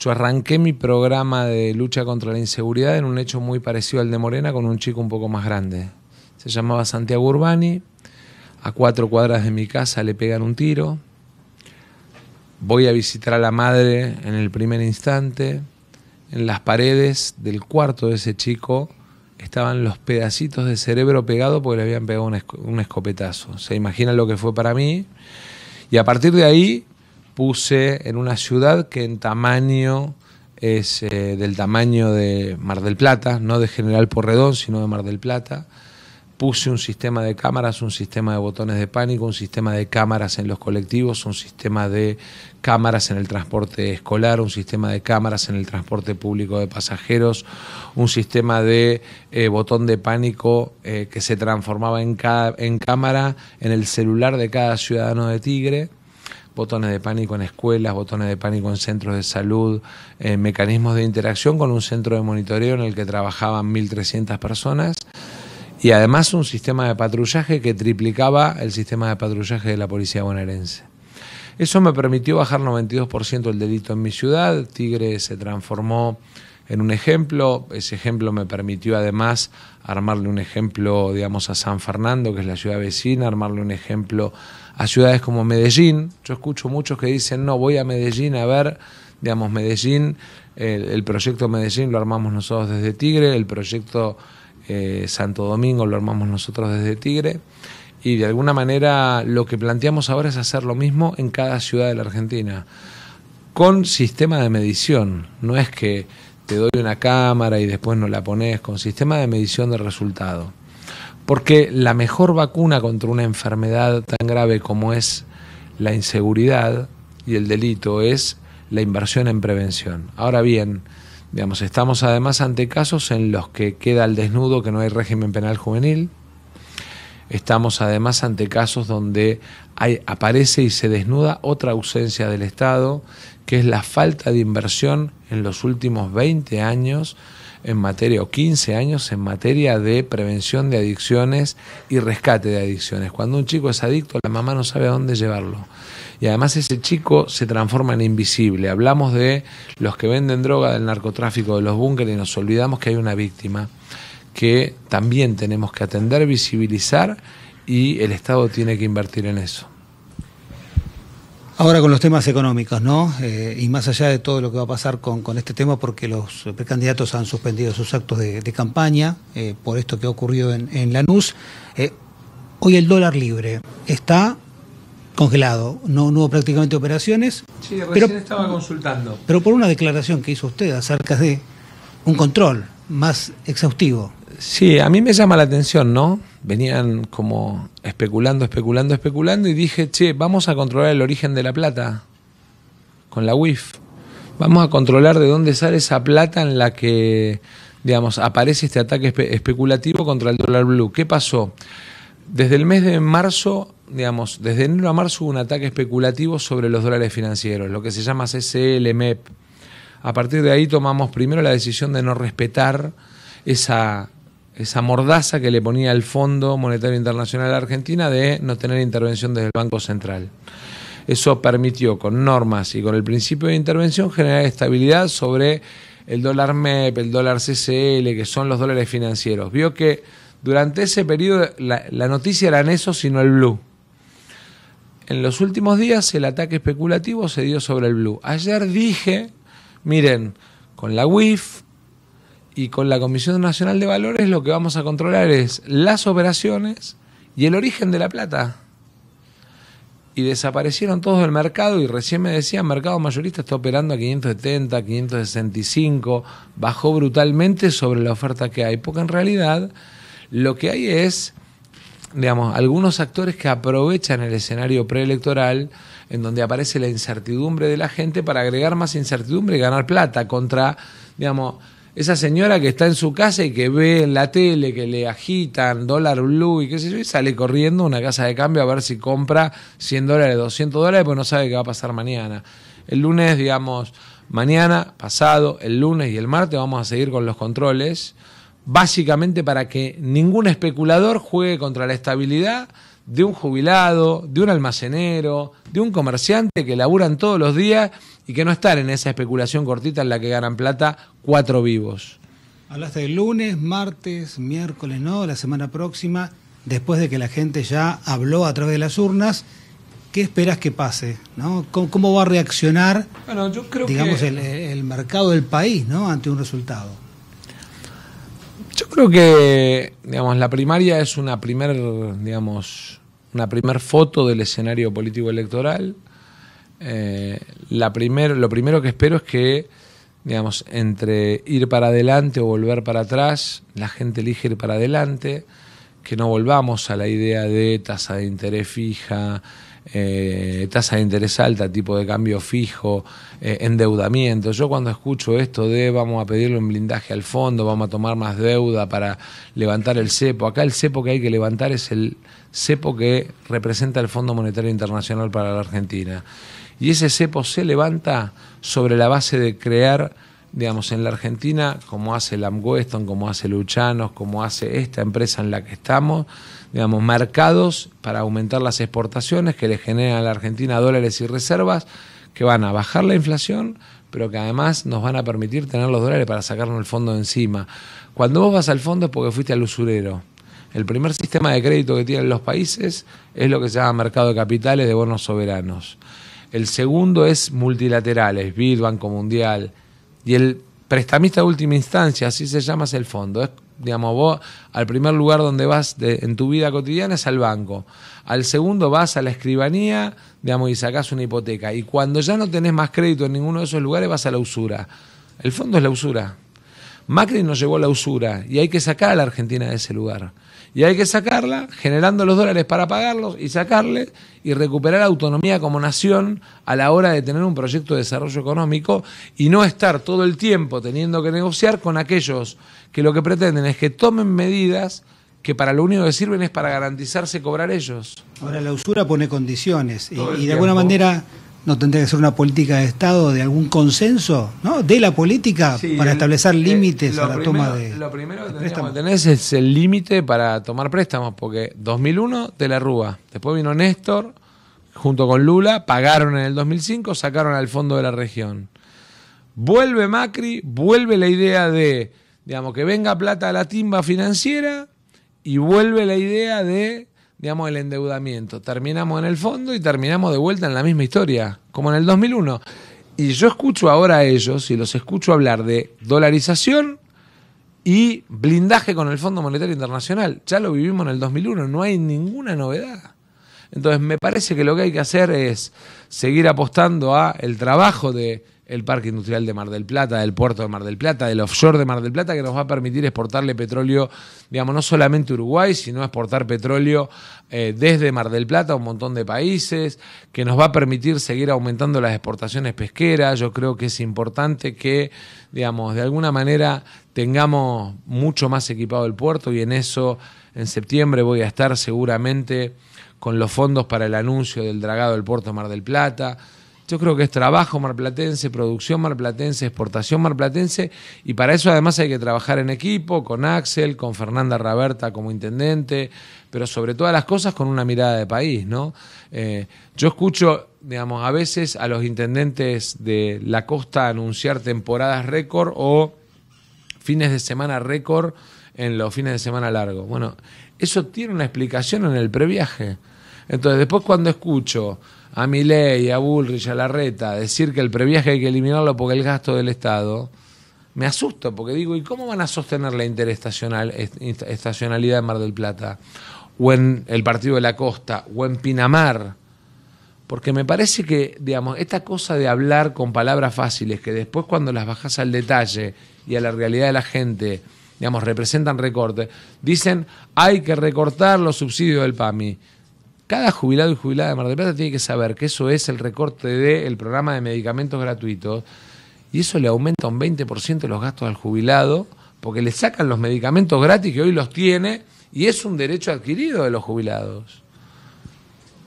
Yo arranqué mi programa de lucha contra la inseguridad en un hecho muy parecido al de Morena con un chico un poco más grande. Se llamaba Santiago Urbani. A cuatro cuadras de mi casa le pegan un tiro. Voy a visitar a la madre en el primer instante. En las paredes del cuarto de ese chico estaban los pedacitos de cerebro pegado porque le habían pegado un, escopetazo. Se imagina lo que fue para mí. Y a partir de ahí puse en una ciudad que en tamaño es eh, del tamaño de Mar del Plata, no de General Porredón, sino de Mar del Plata. Puse un sistema de cámaras, un sistema de botones de pánico, un sistema de cámaras en los colectivos, un sistema de cámaras en el transporte escolar, un sistema de cámaras en el transporte público de pasajeros, un sistema de eh, botón de pánico eh, que se transformaba en, en cámara en el celular de cada ciudadano de Tigre botones de pánico en escuelas, botones de pánico en centros de salud, eh, mecanismos de interacción con un centro de monitoreo en el que trabajaban 1.300 personas y además un sistema de patrullaje que triplicaba el sistema de patrullaje de la policía bonaerense. Eso me permitió bajar 92% el delito en mi ciudad, Tigre se transformó en un ejemplo. Ese ejemplo me permitió además armarle un ejemplo, digamos, a San Fernando, que es la ciudad vecina, armarle un ejemplo a ciudades como Medellín. Yo escucho muchos que dicen, no, voy a Medellín a ver, digamos, Medellín, el, proyecto Medellín lo armamos nosotros desde Tigre, el proyecto eh, Santo Domingo lo armamos nosotros desde Tigre. Y de alguna manera lo que planteamos ahora es hacer lo mismo en cada ciudad de la Argentina, con sistema de medición. No es que te doy una cámara y después no la pones, con sistema de medición de resultado. Porque la mejor vacuna contra una enfermedad tan grave como es la inseguridad y el delito es la inversión en prevención. Ahora bien, digamos, estamos además ante casos en los que queda al desnudo que no hay régimen penal juvenil. Estamos además ante casos donde aparece y se desnuda otra ausencia del Estado, que es la falta de inversión en los últimos 20 años en materia o 15 años en materia de prevención de adicciones y rescate de adicciones. Cuando un chico es adicto, la mamá no sabe a dónde llevarlo. Y además ese chico se transforma en invisible. Hablamos de los que venden droga, del narcotráfico, de los búnkeres y nos olvidamos que hay una víctima que también tenemos que atender, visibilizar y el Estado tiene que invertir en eso. Ahora con los temas económicos, ¿no? Eh, y más allá de todo lo que va a pasar con, este tema, porque los precandidatos han suspendido sus actos de, campaña eh, por esto que ha ocurrido en, Lanús. Eh, hoy el dólar libre está congelado, no, hubo prácticamente operaciones. Sí, recién estaba consultando. Pero por una declaración que hizo usted acerca de un control más exhaustivo. Sí, a mí me llama la atención, ¿no? Venían como especulando, especulando, especulando y dije, che, vamos a controlar el origen de la plata con la WIF. Vamos a controlar de dónde sale esa plata en la que, digamos, aparece este ataque especulativo contra el dólar blue. ¿Qué pasó? Desde el mes de marzo, digamos, desde enero a marzo hubo un ataque especulativo sobre los dólares financieros, lo que se llama CCL, e A partir de ahí tomamos primero la decisión de no respetar esa esa mordaza que le ponía el Fondo Monetario Internacional a Argentina de no tener intervención desde el Banco Central. Eso permitió con normas y con el principio de intervención generar estabilidad sobre el dólar MEP, el dólar CCL, que son los dólares financieros. Vio que durante ese periodo la, la noticia en eso, sino el blue. En los últimos días el ataque especulativo se dio sobre el blue. Ayer dije, miren, con la WIF, y con la Comisión Nacional de Valores lo que vamos a controlar es las operaciones y el origen de la plata. Y desaparecieron todos del mercado y recién me decían, mercado mayorista está operando a 570, 565, bajó brutalmente sobre la oferta que hay, porque en realidad lo que hay es, digamos, algunos actores que aprovechan el escenario preelectoral en donde aparece la incertidumbre de la gente para agregar más incertidumbre y ganar plata contra, digamos, esa señora que está en su casa y que ve en la tele que le agitan dólar blue y qué sé yo, sale corriendo a una casa de cambio a ver si compra 100 dólares, 200 dólares, pues no sabe qué va a pasar mañana. El lunes, digamos, mañana, pasado, el lunes y el martes vamos a seguir con los controles, básicamente para que ningún especulador juegue contra la estabilidad de un jubilado, de un almacenero, de un comerciante que laburan todos los días y que no están en esa especulación cortita en la que ganan plata cuatro vivos. Hablaste de lunes, martes, miércoles, ¿no? La semana próxima, después de que la gente ya habló a través de las urnas, ¿qué esperas que pase? ¿no? ¿Cómo, va a reaccionar digamos, el, el mercado del país ¿no? ante un resultado? Yo creo que, digamos, la primaria es una primer, digamos, una primer foto del escenario político electoral. Eh, la primer, lo primero que espero es que, digamos, entre ir para adelante o volver para atrás, la gente elige ir para adelante, que no volvamos a la idea de tasa de interés fija, eh, tasa de interés alta, tipo de cambio fijo, eh, endeudamiento. Yo cuando escucho esto de vamos a pedirle un blindaje al fondo, vamos a tomar más deuda para levantar el cepo, acá el cepo que hay que levantar es el cepo que representa el Fondo Monetario Internacional para la Argentina. Y ese cepo se levanta sobre la base de crear digamos, en la Argentina, como hace Lam Weston, como hace Luchanos, como hace esta empresa en la que estamos, digamos, mercados para aumentar las exportaciones que le generan a la Argentina dólares y reservas que van a bajar la inflación, pero que además nos van a permitir tener los dólares para sacarnos el fondo encima. Cuando vos vas al fondo es porque fuiste al usurero. El primer sistema de crédito que tienen los países es lo que se llama mercado de capitales de bonos soberanos. El segundo es multilaterales, BID, Banco Mundial, y el prestamista de última instancia, así se llama, es el fondo. Es, digamos, vos al primer lugar donde vas en tu vida cotidiana es al banco. Al segundo vas a la escribanía, digamos, y sacás una hipoteca. Y cuando ya no tenés más crédito en ninguno de esos lugares, vas a la usura. El fondo es la usura. Macri nos llevó a la usura y hay que sacar a la Argentina de ese lugar. Y hay que sacarla generando los dólares para pagarlos y sacarle y recuperar autonomía como nación a la hora de tener un proyecto de desarrollo económico y no estar todo el tiempo teniendo que negociar con aquellos que lo que pretenden es que tomen medidas que para lo único que sirven es para garantizarse cobrar ellos. Ahora la usura pone condiciones y, y de alguna manera ¿No tendría que ser una política de Estado, de algún consenso ¿no? de la política para establecer eh, límites a la toma de Lo primero que tendríamos que es el límite para tomar préstamos, porque 2001 te la rúa, después vino Néstor junto con Lula, pagaron en el 2005, sacaron al fondo de la región. Vuelve Macri, vuelve la idea de, digamos, que venga plata a la timba financiera y vuelve la idea de el endeudamiento. Terminamos en el fondo y terminamos de vuelta en la misma historia, como en el 2001. Y yo escucho ahora a ellos y los escucho hablar de dolarización y blindaje con el Fondo Monetario Internacional. Ya lo vivimos en el 2001, no hay ninguna novedad. Entonces me parece que lo que hay que hacer es seguir apostando a el trabajo de el parque industrial de Mar del Plata, del puerto de Mar del Plata, del offshore de Mar del Plata, que nos va a permitir exportarle petróleo, digamos, no solamente a Uruguay, sino exportar petróleo eh, desde Mar del Plata a un montón de países, que nos va a permitir seguir aumentando las exportaciones pesqueras. Yo creo que es importante que, digamos, de alguna manera tengamos mucho más equipado el puerto y en eso, en septiembre, voy a estar seguramente con los fondos para el anuncio del dragado del puerto de Mar del Plata yo creo que es trabajo marplatense, producción marplatense, exportación marplatense, y para eso además hay que trabajar en equipo, con Axel, con Fernanda Raberta como intendente, pero sobre todas las cosas con una mirada de país, ¿no? Eh, yo escucho, digamos, a veces a los intendentes de la costa anunciar temporadas récord o fines de semana récord en los fines de semana largos. Bueno, eso tiene una explicación en el previaje. Entonces, después cuando escucho a Miley, a Bullrich, a Larreta, decir que el previaje hay que eliminarlo porque el gasto del Estado, me asusta porque digo, ¿y cómo van a sostener la interestacionalidad en Mar del Plata? O en el Partido de la Costa, o en Pinamar. Porque me parece que, digamos, esta cosa de hablar con palabras fáciles, que después cuando las bajas al detalle y a la realidad de la gente, digamos, representan recortes, dicen, hay que recortar los subsidios del PAMI. Cada jubilado y jubilada de Mar del Plata tiene que saber que eso es el recorte del el programa de medicamentos gratuitos y eso le aumenta un 20% los gastos al jubilado porque le sacan los medicamentos gratis que hoy los tiene y es un derecho adquirido de los jubilados.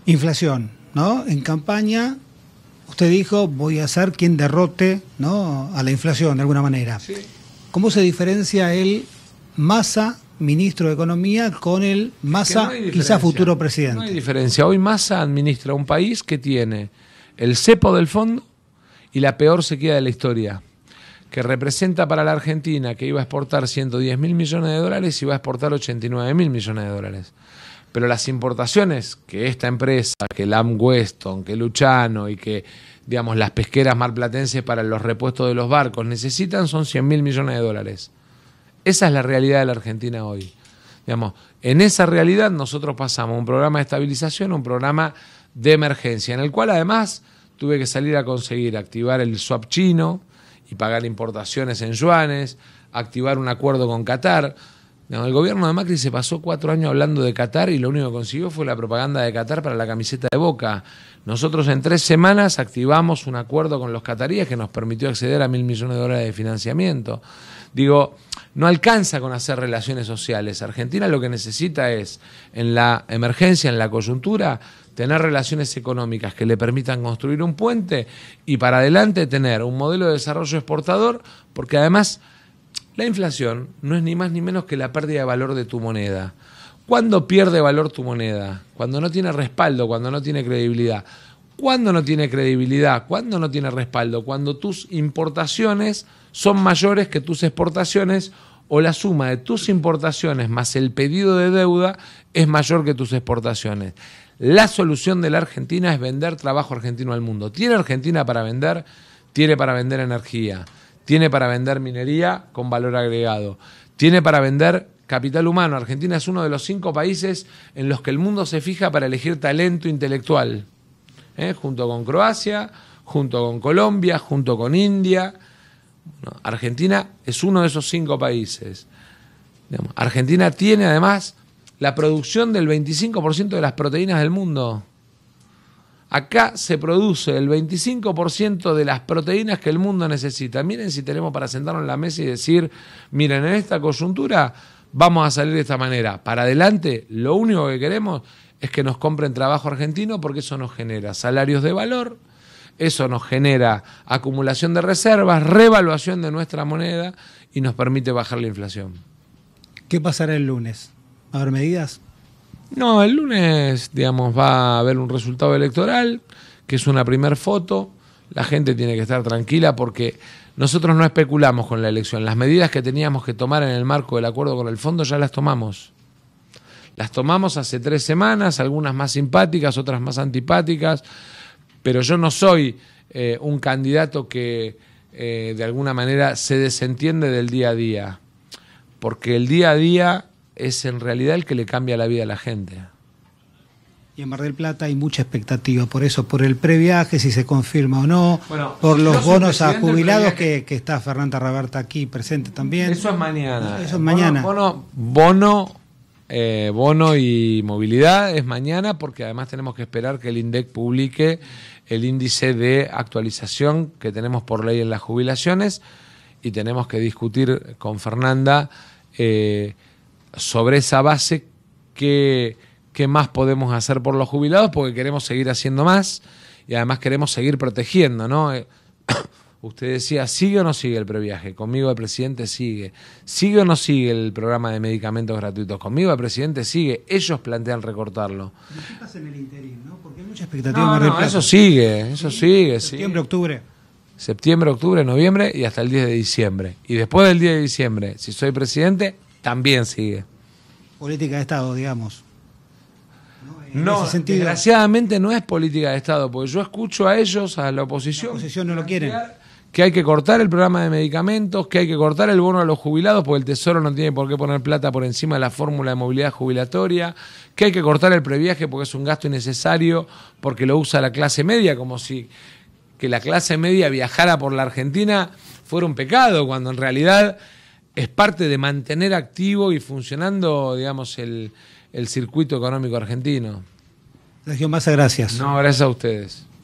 Inflación, ¿no? En campaña usted dijo voy a ser quien derrote, ¿no? a la inflación de alguna manera. ¿Cómo se diferencia el masa ministro de Economía con el Massa, quizás quizá futuro presidente. No hay diferencia. Hoy Massa administra un país que tiene el cepo del fondo y la peor sequía de la historia, que representa para la Argentina que iba a exportar 110 mil millones de dólares y va a exportar 89 mil millones de dólares. Pero las importaciones que esta empresa, que Lam Weston, que Luchano y que digamos, las pesqueras marplatenses para los repuestos de los barcos necesitan son 100 mil millones de dólares. Esa es la realidad de la Argentina hoy. en esa realidad nosotros pasamos un programa de estabilización, un programa de emergencia, en el cual además tuve que salir a conseguir activar el swap chino y pagar importaciones en yuanes, activar un acuerdo con Qatar. el gobierno de Macri se pasó cuatro años hablando de Qatar y lo único que consiguió fue la propaganda de Qatar para la camiseta de Boca. Nosotros en tres semanas activamos un acuerdo con los cataríes que nos permitió acceder a mil millones de dólares de financiamiento. Digo, no alcanza con hacer relaciones sociales. Argentina lo que necesita es, en la emergencia, en la coyuntura, tener relaciones económicas que le permitan construir un puente y para adelante tener un modelo de desarrollo exportador, porque además la inflación no es ni más ni menos que la pérdida de valor de tu moneda. ¿Cuándo pierde valor tu moneda? Cuando no tiene respaldo, cuando no tiene credibilidad. ¿Cuándo no tiene credibilidad? ¿Cuándo no tiene respaldo? Cuando tus importaciones son mayores que tus exportaciones o la suma de tus importaciones más el pedido de deuda es mayor que tus exportaciones. La solución de la Argentina es vender trabajo argentino al mundo. ¿Tiene Argentina para vender? Tiene para vender energía, tiene para vender minería con valor agregado, tiene para vender capital humano. Argentina es uno de los cinco países en los que el mundo se fija para elegir talento intelectual. ¿eh? junto con Croacia, junto con Colombia, junto con India. Argentina es uno de esos cinco países. Argentina tiene además la producción del 25% de las proteínas del mundo. Acá se produce el 25% de las proteínas que el mundo necesita. Miren si tenemos para sentarnos en la mesa y decir, miren, en esta coyuntura vamos a salir de esta manera. Para adelante, lo único que queremos es que nos compren trabajo argentino porque eso nos genera salarios de valor, eso nos genera acumulación de reservas, revaluación de nuestra moneda y nos permite bajar la inflación. ¿Qué pasará el lunes? ¿A haber medidas? No, el lunes, digamos, va a haber un resultado electoral, que es una primer foto. La gente tiene que estar tranquila porque nosotros no especulamos con la elección. Las medidas que teníamos que tomar en el marco del acuerdo con el fondo ya las tomamos. Las tomamos hace tres semanas, algunas más simpáticas, otras más antipáticas, pero yo no soy eh, un candidato que eh, de alguna manera se desentiende del día a día, porque el día a día es en realidad el que le cambia la vida a la gente. Y en Mar del Plata hay mucha expectativa por eso, por el previaje, si se confirma o no, por los bonos a jubilados que, está Fernanda Roberta aquí presente también. Eso es mañana. Eso es mañana. Bono, bono, eh, bono y movilidad es mañana porque además tenemos que esperar que el INDEC publique el índice de actualización que tenemos por ley en las jubilaciones y tenemos que discutir con Fernanda eh, sobre esa base que qué más podemos hacer por los jubilados, porque queremos seguir haciendo más y además queremos seguir protegiendo, ¿no? Eh, usted decía, ¿sigue o no sigue el previaje? Conmigo el presidente sigue. ¿Sigue o no sigue el programa de medicamentos gratuitos? Conmigo el presidente sigue. Ellos plantean recortarlo. qué pasa en el interín? Porque hay mucha expectativa no, Eso sigue, eso sigue. Septiembre, octubre. Septiembre, octubre, noviembre y hasta el 10 de diciembre. Y después del 10 de diciembre, si soy presidente, también sigue. Política de Estado, digamos no, desgraciadamente no es política de Estado, porque yo escucho a ellos, a la oposición. no lo quieren. Que hay que cortar el programa de medicamentos, que hay que cortar el bono a los jubilados, porque el Tesoro no tiene por qué poner plata por encima de la fórmula de movilidad jubilatoria, que hay que cortar el previaje porque es un gasto innecesario, porque lo usa la clase media, como si que la clase media viajara por la Argentina fuera un pecado, cuando en realidad es parte de mantener activo y funcionando, digamos, el, el circuito económico argentino. Sergio Massa, gracias. No, gracias a ustedes.